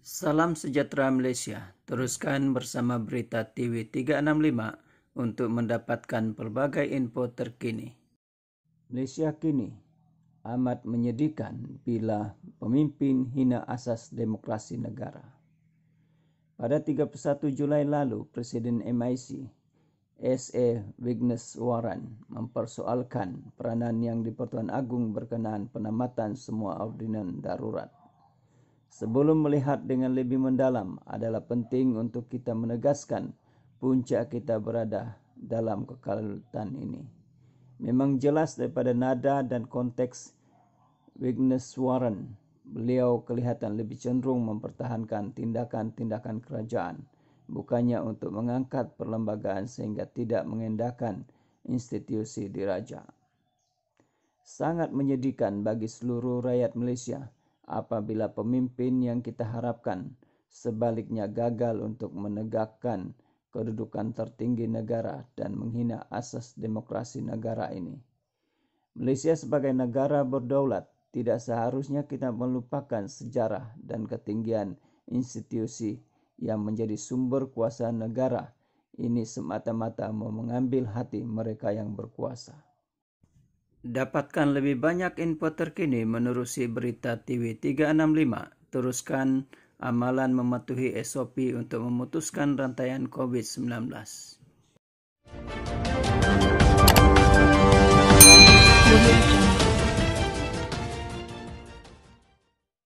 Salam sejahtera Malaysia. Teruskan bersama berita TV 365 untuk mendapatkan pelbagai info terkini. Malaysia kini amat menyedihkan bila pemimpin hina asas demokrasi negara. Pada 31 Julai lalu, Presiden MIC S.A. Warren mempersoalkan peranan yang di Pertuan Agung berkenaan penamatan semua ordinan darurat. Sebelum melihat dengan lebih mendalam adalah penting untuk kita menegaskan puncak kita berada dalam kekalutan ini. Memang jelas daripada nada dan konteks Wignes Warren, beliau kelihatan lebih cenderung mempertahankan tindakan-tindakan kerajaan, bukannya untuk mengangkat perlembagaan sehingga tidak mengendahkan institusi diraja. Sangat menyedihkan bagi seluruh rakyat Malaysia apabila pemimpin yang kita harapkan sebaliknya gagal untuk menegakkan kedudukan tertinggi negara dan menghina asas demokrasi negara ini. Malaysia sebagai negara berdaulat tidak seharusnya kita melupakan sejarah dan ketinggian institusi yang menjadi sumber kuasa negara ini semata-mata mau mengambil hati mereka yang berkuasa. Dapatkan lebih banyak info terkini menerusi berita TV 365. Teruskan amalan mematuhi SOP untuk memutuskan rantaian COVID-19.